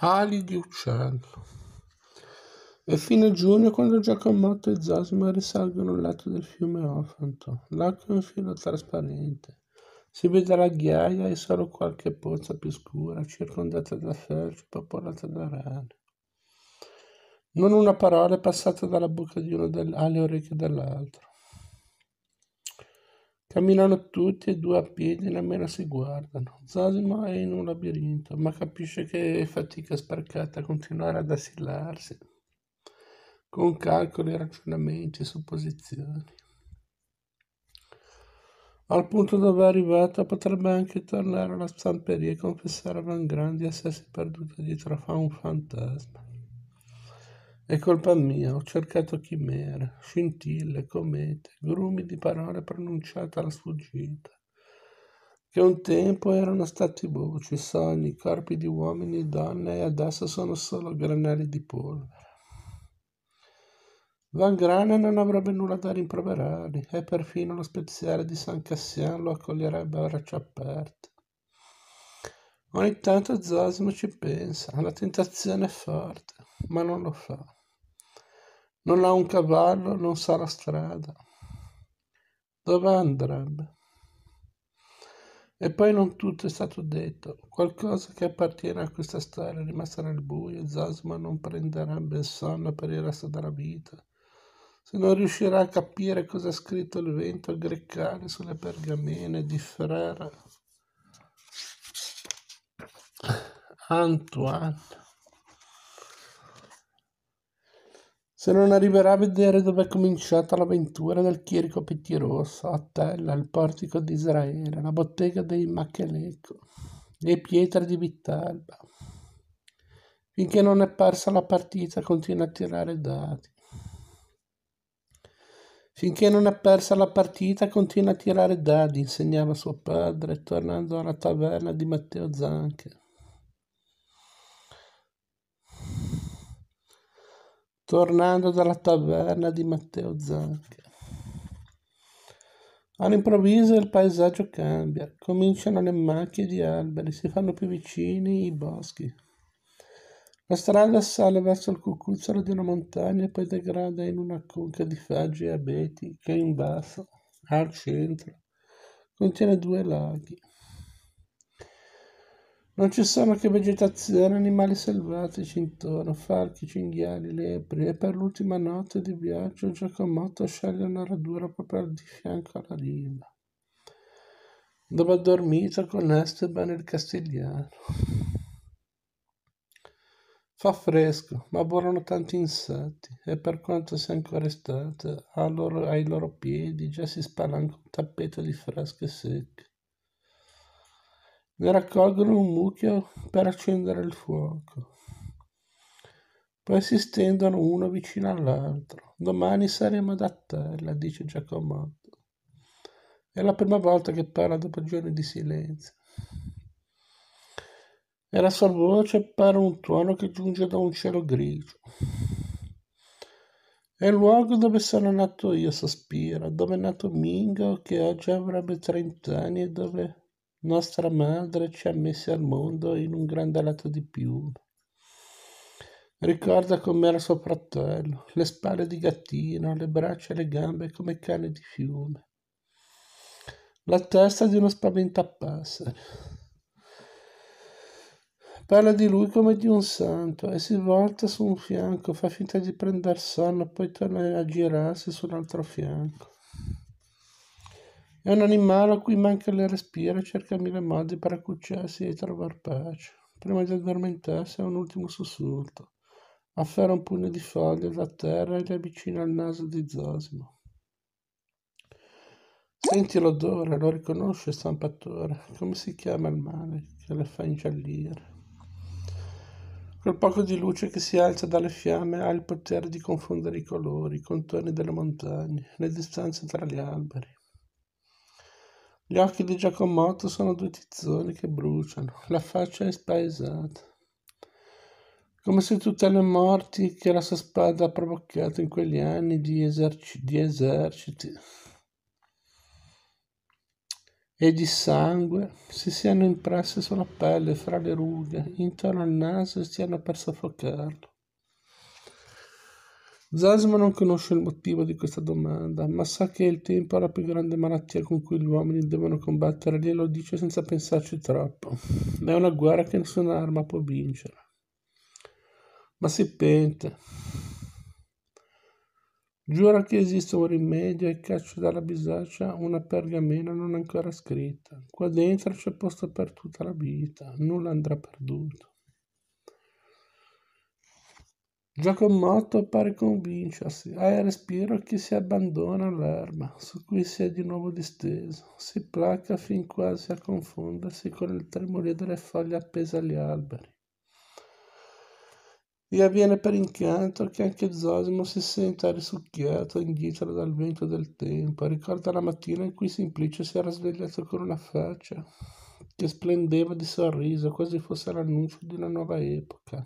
ali di uccello. È fine giugno quando Giacomotto e Zosima risalgono al lato del fiume Ofanto. L'acqua è un filo trasparente. Si vede la ghiaia e solo qualche pozza più scura, circondata da felci, popolata da rane. Non una parola è passata dalla bocca di uno alle orecchie dell'altro. Camminano tutti e due a piedi e nemmeno si guardano. Zosimo è in un labirinto, ma capisce che è fatica sparcata a continuare ad assillarsi, con calcoli, ragionamenti e supposizioni. Al punto dove è arrivata potrebbe anche tornare alla stamperia e confessare a Van Grandi essersi perduta dietro a un fantasma. È colpa mia, ho cercato chimere, scintille, comete, grumi di parole pronunciate alla sfuggita, che un tempo erano stati voci, sogni, corpi di uomini e donne e adesso sono solo granelli di polvere. Van Grane non avrebbe nulla da rimproverargli e perfino lo speziale di San Cassian lo accoglierebbe a braccia aperte. Ogni tanto Zosimo ci pensa, la tentazione è forte, ma non lo fa. Non ha un cavallo, non sa la strada. Dove andrebbe? E poi non tutto è stato detto. Qualcosa che appartiene a questa storia è rimasta nel buio, Zasma non prenderebbe il sonno per il resto della vita. Se non riuscirà a capire cosa ha scritto il vento greccale sulle pergamene di Frère Antoine. Se non arriverà a vedere dove è cominciata l'avventura del chierico Pettirosso, a Tella, il portico di Israele, la bottega dei Macheleco, le pietre di Vittalba. Finché non è persa la partita, continua a tirare dadi. Finché non è persa la partita, continua a tirare dadi, insegnava suo padre, tornando alla taverna di Matteo Zanche. tornando dalla taverna di Matteo Zanca. All'improvviso il paesaggio cambia, cominciano le macchie di alberi, si fanno più vicini i boschi. La strada sale verso il cucuzzolo di una montagna e poi degrada in una conca di faggi e abeti che in basso, al centro, contiene due laghi. Non ci sono che vegetazione, animali selvatici intorno, falchi, cinghiali, lepri e per l'ultima notte di viaggio Giacomotto sceglie una radura proprio di fianco alla riva, dove ha dormito con Esteban il castigliano. Fa fresco, ma volano tanti insetti e per quanto sia ancora estate, loro, ai loro piedi già si spalanca un tappeto di fresche secche ne raccolgono un mucchio per accendere il fuoco. Poi si stendono uno vicino all'altro. Domani saremo ad Attella, dice Giacomotto. È la prima volta che parla dopo giorni di silenzio. E la sua voce pare un tuono che giunge da un cielo grigio. È il luogo dove sono nato io, sospira, dove è nato Mingo, che oggi avrebbe 30 anni e dove nostra madre ci ha messi al mondo in un grande grandalato di piume. Ricorda com'era suo fratello, le spalle di gattino, le braccia e le gambe come cani di fiume. La testa di uno spaventapasseri. Parla di lui come di un santo e si volta su un fianco, fa finta di prendere sonno, poi torna a girarsi sull'altro fianco. È un animale a cui manca il respiro e cerca mille modi per accucciarsi e trovar pace. Prima di addormentarsi ha un ultimo sussulto. Afferra un pugno di foglie da terra e le avvicina al naso di Zosimo. Senti l'odore, lo riconosce stampatore. Come si chiama il male che le fa ingiallire? Quel poco di luce che si alza dalle fiamme ha il potere di confondere i colori, i contorni delle montagne, le distanze tra gli alberi. Gli occhi di Giacomotto sono due tizzoni che bruciano, la faccia è spaesata, come se tutte le morti che la sua spada ha provocato in quegli anni di, eserci- di eserciti e di sangue si siano impresse sulla pelle, fra le rughe, intorno al naso e stiano per soffocarlo. Zalzman non conosce il motivo di questa domanda, ma sa che il tempo è la più grande malattia con cui gli uomini devono combattere, glielo dice senza pensarci troppo. È una guerra che nessuna arma può vincere. Ma si pente. Giura che esiste un rimedio e caccia dalla bisaccia una pergamena non ancora scritta. Qua dentro c'è posto per tutta la vita, nulla andrà perduto. Giacomotto pare convincersi, al respiro che si abbandona all'erba, su cui si è di nuovo disteso, si placa fin quasi a confondersi con il tremolio delle foglie appese agli alberi. E avviene per incanto che anche Zosimo si senta risucchiato indietro dal vento del tempo, ricorda la mattina in cui Simplicio si era svegliato con una faccia che splendeva di sorriso, quasi fosse l'annuncio di una nuova epoca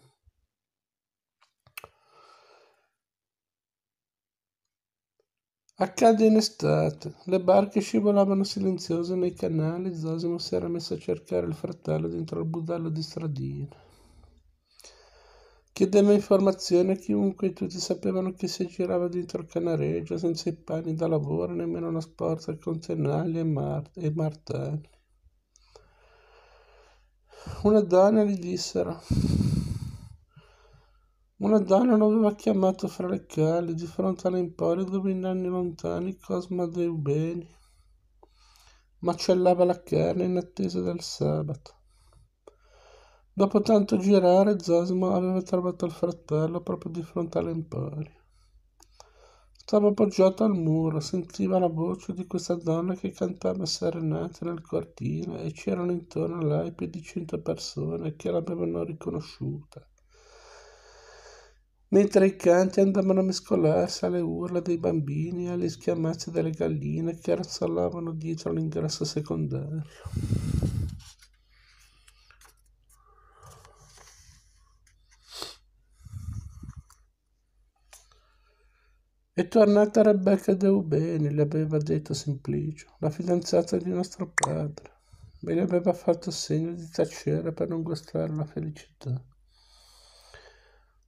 Accadde in estate. Le barche scivolavano silenziose nei canali. Zosimo si era messo a cercare il fratello dentro al budello di stradina. Chiedeva informazioni a chiunque, e tutti sapevano che si girava dentro il canareggio senza i panni da lavoro, nemmeno una sporza con tenaglie e, mar- e martelli. Una donna gli dissero una donna lo aveva chiamato fra le calle, di fronte all'emporio dove in anni lontani Cosma dei Ubeni macellava la carne in attesa del sabato. Dopo tanto girare, Zosimo aveva trovato il fratello proprio di fronte all'emporio. Stava appoggiato al muro, sentiva la voce di questa donna che cantava serenate nel cortile e c'erano intorno a lei più di cento persone che l'avevano riconosciuta mentre i canti andavano a mescolarsi alle urla dei bambini e alle schiamazze delle galline che razzolavano dietro l'ingresso secondario. È tornata Rebecca Deubeni, le aveva detto Simplicio, la fidanzata di nostro padre. Me le aveva fatto segno di tacere per non guastare la felicità.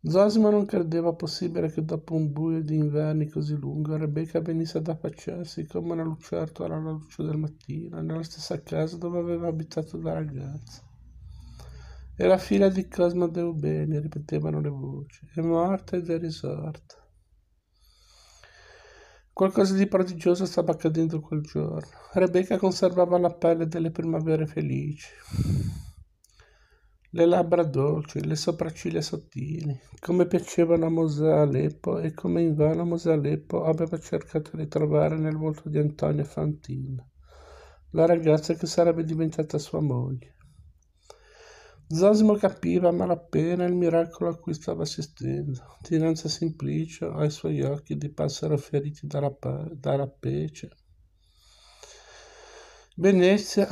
Zosimo non credeva possibile che dopo un buio di inverni così lungo Rebecca venisse ad affacciarsi come una lucertola alla luce del mattino, nella stessa casa dove aveva abitato da ragazza. Era figlia di Cosma Deubeni, ripetevano le voci, è morta ed è risorta. Qualcosa di prodigioso stava accadendo quel giorno. Rebecca conservava la pelle delle primavere felici le labbra dolci, le sopracciglia sottili, come piacevano a Mosaleppo e come invano Mosaleppo aveva cercato di trovare nel volto di Antonio Fantina, la ragazza che sarebbe diventata sua moglie. Zosimo capiva a malapena il miracolo a cui stava assistendo, dinanzi a Simplicio, ai suoi occhi di passero feriti dalla, rapa- da Venezia